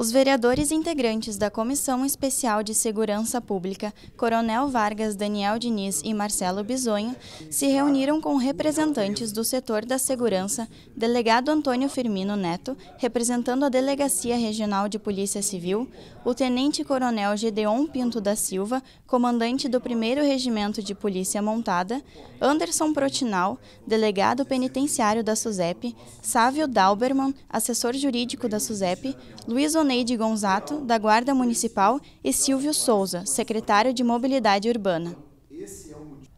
Os vereadores integrantes da Comissão Especial de Segurança Pública, Coronel Vargas, Daniel Diniz e Marcelo Bisonho, se reuniram com representantes do setor da segurança, delegado Antônio Firmino Neto, representando a Delegacia Regional de Polícia Civil, o tenente-coronel Gedeon Pinto da Silva, comandante do 1 Regimento de Polícia Montada, Anderson Protinal, delegado penitenciário da SUSEP, Sávio Dalberman, assessor jurídico da SUSEP, Luiz Neide Gonzato, da Guarda Municipal, e Silvio Souza, secretário de Mobilidade Urbana.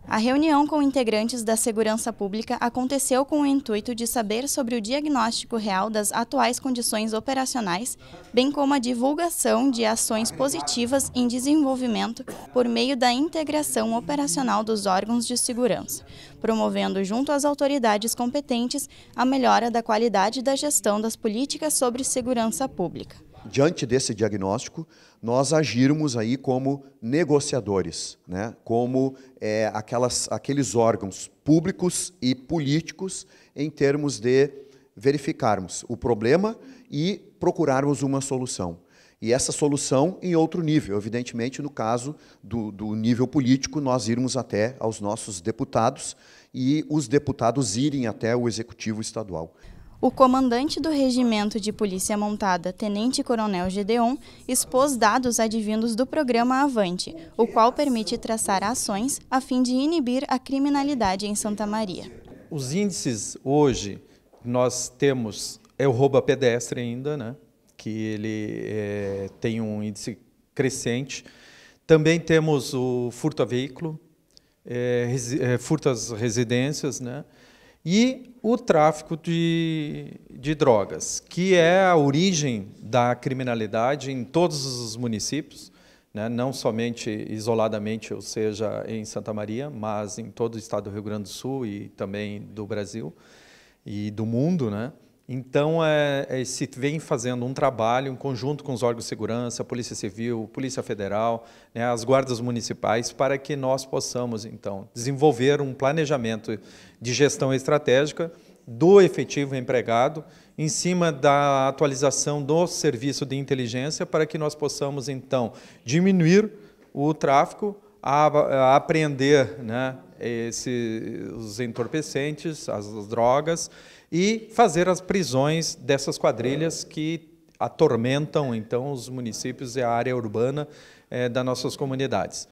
A reunião com integrantes da segurança pública aconteceu com o intuito de saber sobre o diagnóstico real das atuais condições operacionais, bem como a divulgação de ações positivas em desenvolvimento por meio da integração operacional dos órgãos de segurança, promovendo junto às autoridades competentes a melhora da qualidade da gestão das políticas sobre segurança pública diante desse diagnóstico, nós agirmos aí como negociadores, né? como é, aquelas, aqueles órgãos públicos e políticos em termos de verificarmos o problema e procurarmos uma solução. E essa solução em outro nível, evidentemente, no caso do, do nível político, nós irmos até aos nossos deputados e os deputados irem até o executivo estadual. O comandante do Regimento de Polícia Montada, Tenente Coronel Gedeon, expôs dados advindos do programa Avante, o qual permite traçar ações a fim de inibir a criminalidade em Santa Maria. Os índices hoje nós temos é o roubo a pedestre ainda, né? Que ele é, tem um índice crescente. Também temos o furto a veículo, é, é, furto às residências, né? e o tráfico de, de drogas, que é a origem da criminalidade em todos os municípios, né? não somente isoladamente, ou seja, em Santa Maria, mas em todo o estado do Rio Grande do Sul e também do Brasil e do mundo, né? Então, é, é, se vem fazendo um trabalho em um conjunto com os órgãos de segurança, Polícia Civil, Polícia Federal, né, as guardas municipais, para que nós possamos, então, desenvolver um planejamento de gestão estratégica do efetivo empregado em cima da atualização do serviço de inteligência para que nós possamos, então, diminuir o tráfico, a, a aprender né, os entorpecentes, as, as drogas, e fazer as prisões dessas quadrilhas que atormentam então os municípios e a área urbana eh, das nossas comunidades.